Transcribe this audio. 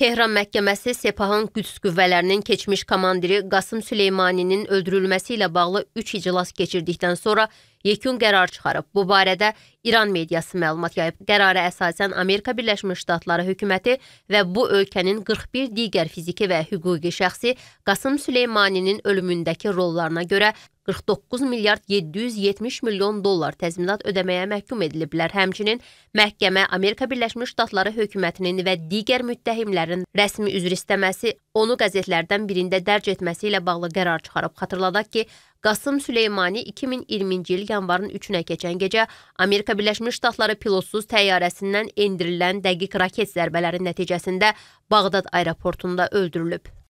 Tehran məhkəməsi Sepahın qüds qüvvələrinin keçmiş komandiri Qasım Süleymaninin öldürülməsi ilə bağlı 3 iclas keçirdikdən sonra yekun qərar çıxarıb. Bu barədə İran mediası məlumat yayıb. Qərara əsasən Amerika Birləşmiş Ştatları hökuməti və bu ölkənin 41 digər fiziki və hüquqi şəxsi Qasım Süleymaninin ölümündəki rollarına görə 49 milyard 770 milyon dollar təzminat ödəməyə məhkum ediliblər. Həmçinin məhkəmə Amerika Birləşmiş Ştatları hökumətinin və digər müttəhimlərin rəsmi üzr istəməsi, onu qəzetlərdən birində dərc etməsi ilə bağlı qərar çıxarıb. Xatırladaq ki, Qasım Süleymani 2020-ci il yanvarın 3-nə keçən gecə Amerika Birləşmiş Ştatları pilotsuz təyyarəsindən endirilən dəqiq raket zərbələri nəticəsində Bağdad aeroportunda öldürülüb.